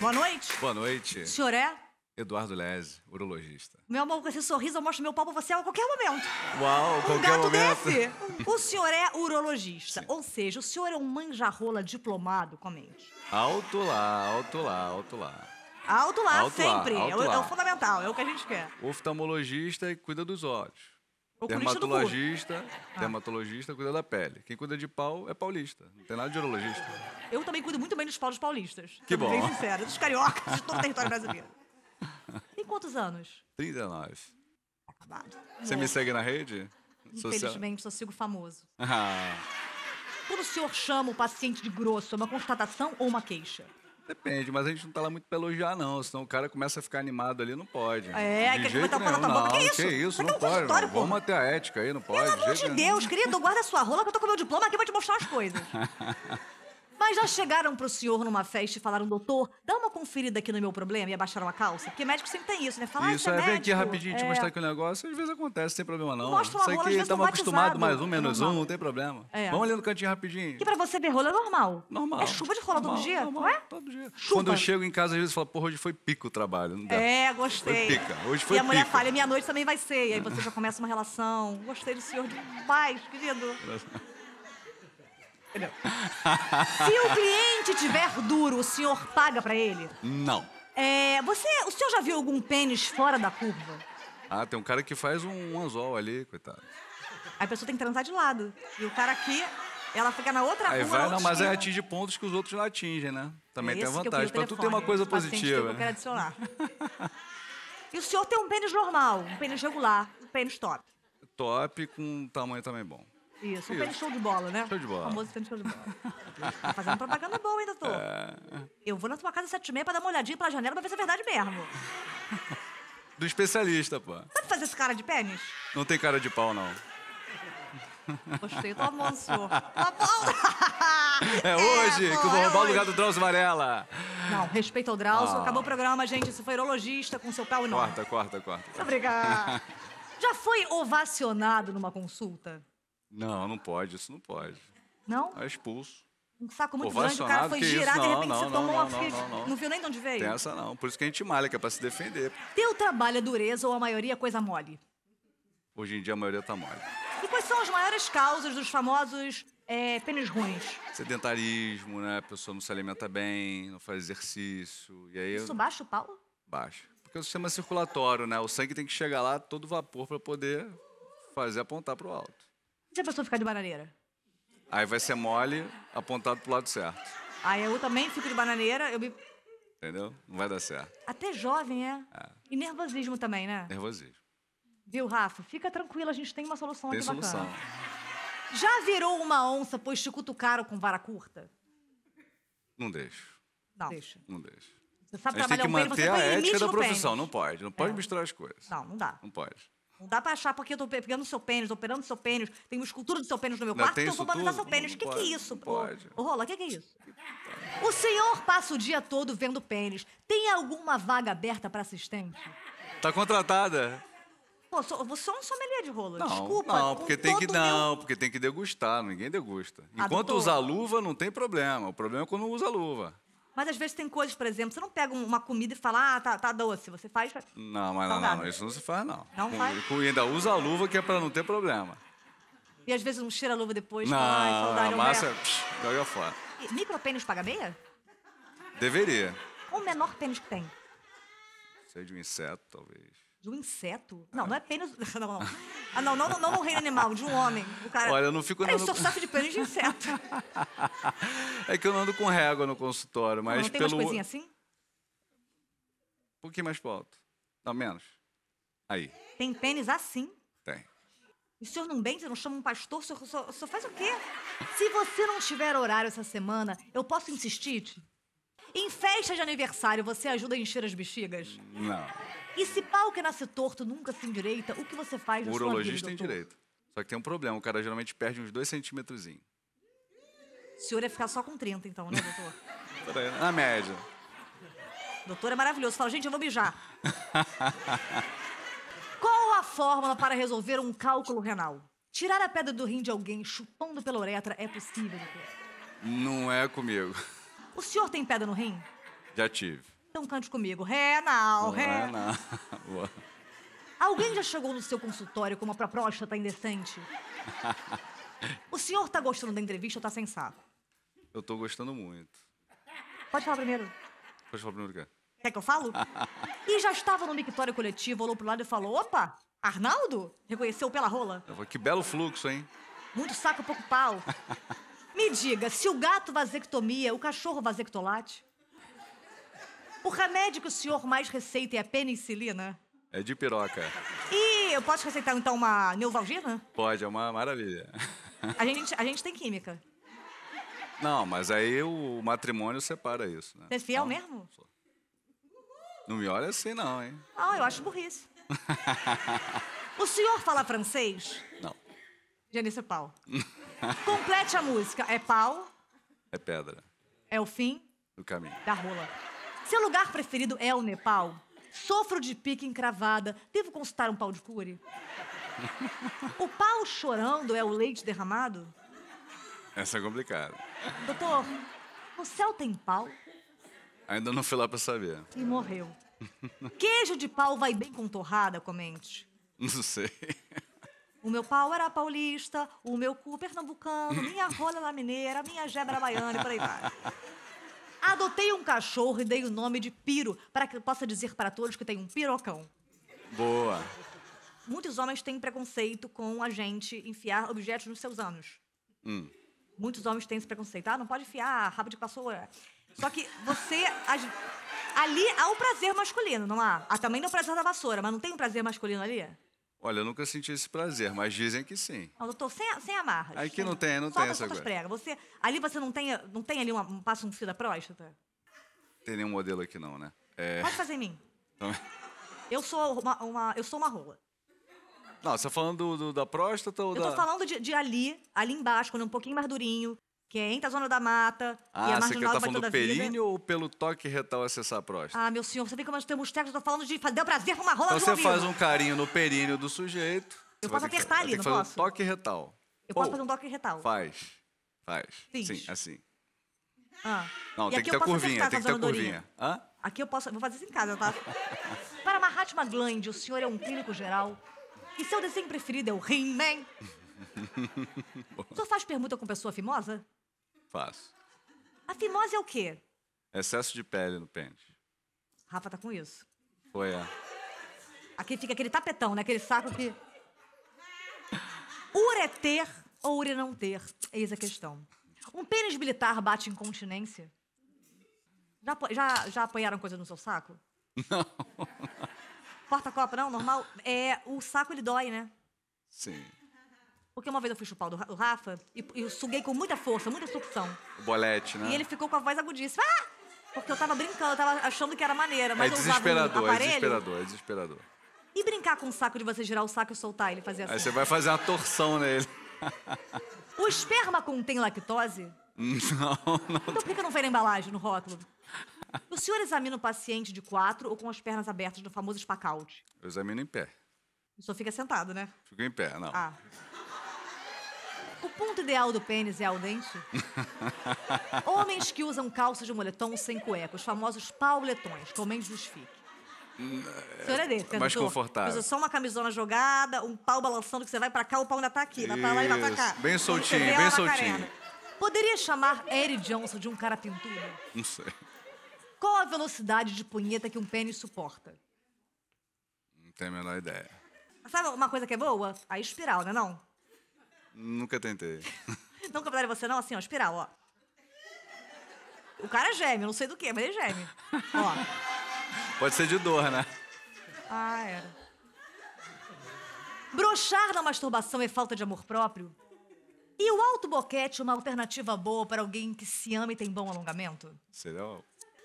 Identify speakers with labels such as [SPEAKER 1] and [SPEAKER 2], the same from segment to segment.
[SPEAKER 1] Boa noite. Boa noite. O senhor é? Eduardo Lese, urologista.
[SPEAKER 2] Meu amor, com esse sorriso eu mostro meu pau pra você a qualquer momento.
[SPEAKER 1] Uau, um qualquer gato momento. desse. O
[SPEAKER 2] senhor é urologista, Sim. ou seja, o senhor é um manjarrola diplomado, comente.
[SPEAKER 1] Alto lá, alto lá, alto lá.
[SPEAKER 2] Alto lá, alto sempre. Lá, é alto é, o, é, o, fundamental, é o que a gente quer.
[SPEAKER 1] Oftalmologista e cuida dos olhos. Dermatologista, ah. dermatologista cuida da pele. Quem cuida de pau é paulista. Não tem nada de urologista.
[SPEAKER 2] Eu também cuido muito bem dos paus paulistas. Que bom. Bem sincero. dos cariocas, de todo o território brasileiro. Tem quantos anos? 39. Acabado. Você me segue
[SPEAKER 1] na rede? Infelizmente,
[SPEAKER 2] Social... só sigo famoso. Ah. Quando o senhor chama o paciente de grosso, é uma constatação ou uma queixa?
[SPEAKER 1] Depende, mas a gente não tá lá muito pra elogiar, não. Senão o cara começa a ficar animado ali, não pode. É, que quer botar o na tua boca. Que isso? isso, não, pode. Mano. Vamos manter a ética aí, não pode. Pelo amor de Deus,
[SPEAKER 2] querido, guarda sua rola que eu tô com meu diploma aqui pra te mostrar as coisas. Mas já chegaram pro senhor numa festa e falaram, doutor, dá uma conferida aqui no meu problema e abaixaram a calça? Porque médico sempre tem isso, né? Fala, ah, isso, ah, é, é vem aqui rapidinho te é. mostrar aqui
[SPEAKER 1] o um negócio. Às vezes acontece, sem problema não. Mostra uma rola, que estamos tá acostumados, mais um, menos um, não tem problema. É. Vamos ali no cantinho rapidinho. Que
[SPEAKER 2] pra você ver rola é normal. Normal. É chuva de rola normal, todo dia, normal, não é? Todo dia.
[SPEAKER 1] Chuva. Quando eu chego em casa, às vezes eu falo, porra, hoje foi pico o trabalho. Não dá. É, gostei. Foi pica. Hoje foi pica. E a mulher pica. fala,
[SPEAKER 2] minha noite também vai ser. E aí você já começa uma relação. Gostei do senhor de paz, querido.
[SPEAKER 1] Se o
[SPEAKER 2] cliente tiver duro, o senhor paga pra ele? Não. É, você, o senhor já viu algum pênis fora da curva?
[SPEAKER 1] Ah, tem um cara que faz um anzol ali, coitado.
[SPEAKER 2] A pessoa tem que transar de lado. E o cara aqui, ela fica na outra Aí rua. Vai, não, mas aí atinge
[SPEAKER 1] pontos que os outros não atingem, né? Também é tem a vantagem. Pra tu ter uma coisa né? positiva. Que eu quero né?
[SPEAKER 2] adicionar. e o senhor tem um pênis normal, um pênis regular, um pênis top.
[SPEAKER 1] Top com tamanho também bom. Isso, Isso. um show de bola, né? Show de bola. O famoso show de bola. tá fazendo propaganda boa, ainda tô. É...
[SPEAKER 2] Eu vou na tua casa às sete e meia pra dar uma olhadinha pela janela pra ver se é verdade mesmo.
[SPEAKER 1] Do especialista, pô.
[SPEAKER 2] Sabe fazer esse cara de pênis?
[SPEAKER 1] Não tem cara de pau, não. Gostei, tá bom, senhor. Tá bom. É hoje é, pô, que eu vou roubar é o lugar do Drauzio Varela.
[SPEAKER 2] Não, respeito o Drauzio. Ah. Acabou o programa, gente. Você foi urologista com seu
[SPEAKER 1] pau não. Corta, corta, corta. Obrigada.
[SPEAKER 2] Já foi ovacionado numa consulta?
[SPEAKER 1] Não, não pode, isso não pode. Não? É expulso.
[SPEAKER 2] Um saco muito grande, o cara foi girar, e de repente não, você não, tomou não, uma não, não, não, não viu nem de onde veio. Tem essa
[SPEAKER 1] não, por isso que a gente malha, que é para se defender.
[SPEAKER 2] Teu trabalho é dureza ou a maioria é coisa mole?
[SPEAKER 1] Hoje em dia a maioria tá mole.
[SPEAKER 2] E quais são as maiores causas dos famosos é, pênis ruins?
[SPEAKER 1] Sedentarismo, né? A pessoa não se alimenta bem, não faz exercício. E aí Isso eu... baixa o pau? Baixa. Porque é o sistema circulatório, né? O sangue tem que chegar lá todo vapor para poder fazer apontar pro alto
[SPEAKER 2] a pessoa ficar de bananeira?
[SPEAKER 1] Aí vai ser mole, apontado pro lado certo.
[SPEAKER 2] Aí eu também fico de bananeira, eu me...
[SPEAKER 1] Entendeu? Não vai dar certo.
[SPEAKER 2] Até jovem, é? é. E nervosismo também, né? Nervosismo. Viu, Rafa? Fica tranquila, a gente tem uma solução tem aqui solução. bacana. Já virou uma onça, pois te cutucaram com vara curta?
[SPEAKER 1] Não deixo. Não. Deixa. Não deixo.
[SPEAKER 2] Você sabe a gente tem que manter um pênis, a ética da profissão, pênis. não pode.
[SPEAKER 1] Não pode é. misturar as coisas. Não, não dá. Não pode.
[SPEAKER 2] Não dá pra achar porque eu tô pegando seu pênis, operando seu pênis, tem escultura do seu pênis no meu quarto, então eu vou banalizar seu pênis. O é que, que é isso, Pode. Ô, Rola, o que, que é isso? O senhor passa o dia todo vendo pênis. Tem alguma vaga aberta pra assistente?
[SPEAKER 1] Tá contratada.
[SPEAKER 2] Pô, sou, você é um sommelier de rola, não, desculpa. Não, porque tem que não, meu...
[SPEAKER 1] porque tem que degustar, ninguém degusta. Ah, Enquanto usa luva, não tem problema. O problema é quando usa luva.
[SPEAKER 2] Mas às vezes tem coisas, por exemplo, você não pega uma comida e fala, ah, tá, tá doce. Você faz.
[SPEAKER 1] Não, mas não, não, isso não se faz, não. Não com, faz? Com, ainda usa a luva que é pra não ter problema.
[SPEAKER 2] E às vezes não cheira a luva depois, não, ai, saudade. A massa, é...
[SPEAKER 1] psh, joga fora.
[SPEAKER 2] Micropênis paga meia? Deveria. Qual o menor pênis que tem?
[SPEAKER 1] Sei de um inseto, talvez.
[SPEAKER 2] De um inseto? Não, não é ah. pênis. Não, não. Ah, não, não, não, não um reino animal, de um homem. O cara, Olha, eu não fico. Peraí, andando... sou saco de pênis de inseto.
[SPEAKER 1] é que eu não ando com régua no consultório, mas. Não, não tem pelo... assim? Um pouquinho mais pro alto. Não, menos. Aí.
[SPEAKER 2] Tem pênis assim? Tem. E o senhor não bem? Você não chama um pastor? senhor, o senhor, o senhor faz o quê? Se você não tiver horário essa semana, eu posso insistir? Em festa de aniversário, você ajuda a encher as bexigas? Não. E se pau que nasce torto nunca se endireita, o que você faz no O urologista tem direito.
[SPEAKER 1] Só que tem um problema, o cara geralmente perde uns dois centímetros. O
[SPEAKER 2] senhor ia ficar só com 30, então, né, doutor?
[SPEAKER 1] Na média.
[SPEAKER 2] Doutor é maravilhoso. Fala, gente, eu vou mijar. Qual a fórmula para resolver um cálculo renal? Tirar a pedra do rim de alguém chupando pela uretra é possível, doutor?
[SPEAKER 1] Não é comigo.
[SPEAKER 2] O senhor tem pedra no rim? Já tive. Então cante comigo. Renal. Renal. Boa. Alguém já chegou no seu consultório com uma proposta tá indecente? o senhor tá gostando da entrevista ou tá sem saco?
[SPEAKER 1] Eu tô gostando muito. Pode falar primeiro. Pode falar primeiro o quê?
[SPEAKER 2] Quer que eu falo? e já estava no mictório coletivo, olhou pro lado e falou: opa, Arnaldo? Reconheceu pela rola?
[SPEAKER 1] Falei, que belo fluxo, hein?
[SPEAKER 2] Muito saco, pouco pau. Me diga, se o gato vasectomia, o cachorro vasectolate? O remédio que o senhor mais receita é a penicilina?
[SPEAKER 1] É de piroca.
[SPEAKER 2] E eu posso receitar então uma neovalgina?
[SPEAKER 1] Pode, é uma maravilha.
[SPEAKER 2] A gente, a gente tem química.
[SPEAKER 1] Não, mas aí o matrimônio separa isso.
[SPEAKER 2] Né? Você é fiel então, mesmo?
[SPEAKER 1] Não me olha assim, não, hein?
[SPEAKER 2] Ah, eu acho burrice. o senhor fala francês? Não. Janice é pau. Complete a música. É pau. É pedra. É o fim. Do caminho. Da rola. Seu lugar preferido é o Nepal? Sofro de pique encravada. Devo consultar um pau de cure? o pau chorando é o leite derramado?
[SPEAKER 1] Essa é complicada.
[SPEAKER 2] Doutor, o céu tem pau?
[SPEAKER 1] Ainda não fui lá pra saber.
[SPEAKER 2] E morreu. Queijo de pau vai bem com torrada, comente. Não sei. O meu pau era paulista, o meu cu pernambucano, minha rola lá mineira, minha Gebra baiana e por aí vai. Adotei um cachorro e dei o nome de Piro, para que eu possa dizer para todos que tem um pirocão. Boa. Muitos homens têm preconceito com a gente enfiar objetos nos seus anos. Hum. Muitos homens têm esse preconceito. Ah, não pode enfiar rabo de passoura. Só que você. Ali há o prazer masculino, não há? Ah, também não é o prazer da vassoura, mas não tem um prazer masculino ali?
[SPEAKER 1] Olha, eu nunca senti esse prazer, mas dizem que sim.
[SPEAKER 2] Não, doutor, sem, sem amarras. Aí que não tem, não Solta tem essa coisa. Prega. Você, ali você não tem, não tem ali um passo um fio da próstata?
[SPEAKER 1] Tem nenhum modelo aqui não, né? É... Pode fazer
[SPEAKER 2] em mim. Eu sou uma, uma, eu sou uma rola.
[SPEAKER 1] Não, você tá falando do, do, da próstata ou eu da... Eu tô falando
[SPEAKER 2] de, de, ali, ali embaixo, quando é um pouquinho mais durinho, que entra tá a zona da mata ah, e a marginal você que tá falando do períneo
[SPEAKER 1] ou pelo toque retal acessar a próstata?
[SPEAKER 2] Ah, meu senhor, você vê como nós temos técnicos, eu tô falando de fazer o prazer com uma rola então de um você faz um
[SPEAKER 1] carinho no períneo do sujeito. Eu posso apertar que, ali, não posso? um toque retal.
[SPEAKER 2] Eu posso oh, fazer um toque retal.
[SPEAKER 1] Faz, faz. Sim, Sim assim.
[SPEAKER 2] Ah. Não, e tem que ter curvinha, tem que ter curvinha. Hã? Aqui eu posso, vou fazer isso em casa, tá? Para Mahatma Gandhi, o senhor é um clínico geral e seu desenho preferido é o He-Man.
[SPEAKER 1] o
[SPEAKER 2] senhor faz permuta com pessoa fimosa? Faço. A fimose é o quê?
[SPEAKER 1] Excesso de pele no pênis.
[SPEAKER 2] Rafa tá com isso. Foi, é. Aqui fica aquele tapetão, né? Aquele saco que. ter ou ure não ter? Eis a questão. Um pênis militar bate incontinência? Já, já, já apanharam coisa no seu saco? Não. Porta-copa não, normal? É, o saco ele dói, né? Sim. Porque uma vez eu fui chupar o Rafa e, e suguei com muita força, muita sucção.
[SPEAKER 1] O bolete, né? E ele
[SPEAKER 2] ficou com a voz agudíssima. Ah! Porque eu tava brincando, eu tava achando que era maneira, mas é eu desesperador, um é aparelho. É desesperador, é desesperador. E brincar com o saco de você girar o saco e soltar ele fazer assim? Aí você vai
[SPEAKER 1] fazer uma torção nele.
[SPEAKER 2] O esperma contém lactose?
[SPEAKER 1] Não, não. Então
[SPEAKER 2] por que não vem na embalagem, no rótulo? O senhor examina o paciente de quatro ou com as pernas abertas no famoso espacalde?
[SPEAKER 1] Eu examino em pé.
[SPEAKER 2] O senhor fica sentado, né?
[SPEAKER 1] Fico em pé, não. Ah.
[SPEAKER 2] O ponto ideal do pênis é ao dente? Homens que usam calças de moletom sem cueca, os famosos pauletões, que justifique.
[SPEAKER 1] Hum, é dele, Mais confortável. Usa só
[SPEAKER 2] uma camisona jogada, um pau balançando, que você vai pra cá, o pau ainda tá aqui. Vai para lá e vai pra cá. Bem soltinho, bem macarena. soltinho. Poderia chamar Eric Johnson de um cara pintudo? Não sei. Qual a velocidade de punheta que um pênis suporta?
[SPEAKER 1] Não tenho a menor ideia.
[SPEAKER 2] Sabe uma coisa que é boa? A espiral, né não? É
[SPEAKER 1] Nunca tentei.
[SPEAKER 2] Não pegaram você não? Assim, ó, espiral, ó. O cara é geme, eu não sei do que, mas ele é geme.
[SPEAKER 1] Ó. Pode ser de dor, né?
[SPEAKER 2] Ah, é. Brochar na masturbação é falta de amor próprio? E o alto boquete uma alternativa boa para alguém que se ama e tem bom alongamento? Seria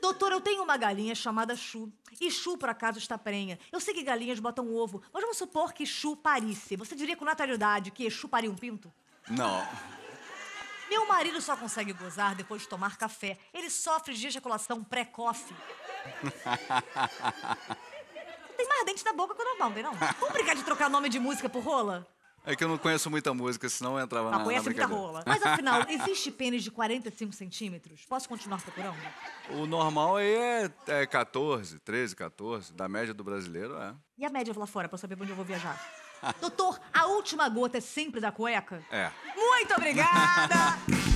[SPEAKER 2] Doutor, eu tenho uma galinha chamada Chu. E Chu, por acaso, está prenha. Eu sei que galinhas botam ovo, mas vamos supor que Chu parisse. Você diria com naturalidade que Chu pariu um pinto? Não. Meu marido só consegue gozar depois de tomar café. Ele sofre de ejaculação pré-coffee. tem mais dente na boca que o normal, tem não? Vamos brincar de trocar nome de música por rola?
[SPEAKER 1] É que eu não conheço muita música, senão eu entrava não, ah, na. Não, conhece muita rola. Mas afinal, existe
[SPEAKER 2] pênis de 45 centímetros? Posso continuar procurando?
[SPEAKER 1] O normal aí é, é 14, 13, 14. Da média do brasileiro, é.
[SPEAKER 2] E a média lá fora, pra eu saber pra onde eu vou viajar? Doutor, a última gota é sempre da cueca? É. Muito obrigada!